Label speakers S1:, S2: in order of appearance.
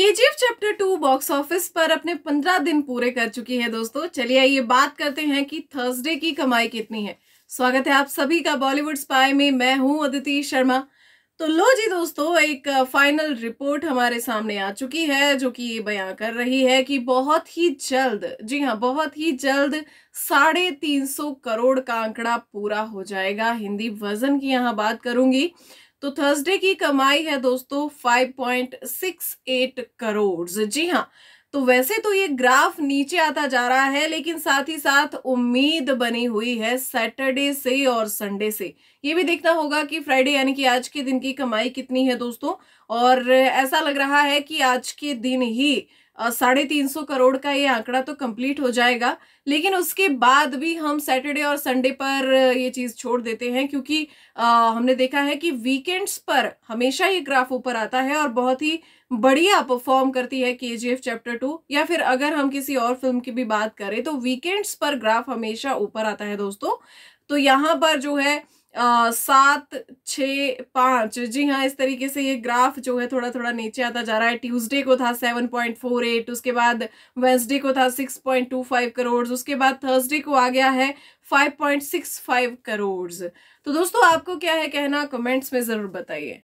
S1: KGF chapter two box office पर अपने पंद्रह दिन पूरे कर चुकी है दोस्तों चलिए आइए बात करते हैं कि थर्सडे की कमाई कितनी है स्वागत है आप सभी का बॉलीवुड स्पाई में मैं हूं अदिति शर्मा तो लो जी दोस्तों एक फाइनल रिपोर्ट हमारे सामने आ चुकी है जो कि ये बयां कर रही है कि बहुत ही जल्द जी हाँ बहुत ही जल्द साढ़े तीन सौ करोड़ का आंकड़ा पूरा हो जाएगा हिंदी वजन की यहाँ बात करूंगी तो थर्सडे की कमाई है दोस्तों 5.68 करोड़ जी हाँ तो वैसे तो ये ग्राफ नीचे आता जा रहा है लेकिन साथ ही साथ उम्मीद बनी हुई है सैटरडे से और संडे से ये भी देखना होगा कि फ्राइडे यानी कि आज के दिन की कमाई कितनी है दोस्तों और ऐसा लग रहा है कि आज के दिन ही साढ़े तीन सौ करोड़ का ये आंकड़ा तो कंप्लीट हो जाएगा लेकिन उसके बाद भी हम सैटरडे और संडे पर ये चीज़ छोड़ देते हैं क्योंकि आ, हमने देखा है कि वीकेंड्स पर हमेशा ये ग्राफ ऊपर आता है और बहुत ही बढ़िया परफॉर्म करती है के चैप्टर टू या फिर अगर हम किसी और फिल्म की भी बात करें तो वीकेंड्स पर ग्राफ हमेशा ऊपर आता है दोस्तों तो यहाँ पर जो है सात छ पाँच जी हाँ इस तरीके से ये ग्राफ जो है थोड़ा थोड़ा नीचे आता जा रहा है ट्यूसडे को था सेवन पॉइंट फोर एट उसके बाद वेंसडे को था six point two five crore उसके बाद थर्सडे को आ गया है five point six five crore तो दोस्तों आपको क्या है कहना कमेंट्स में ज़रूर बताइए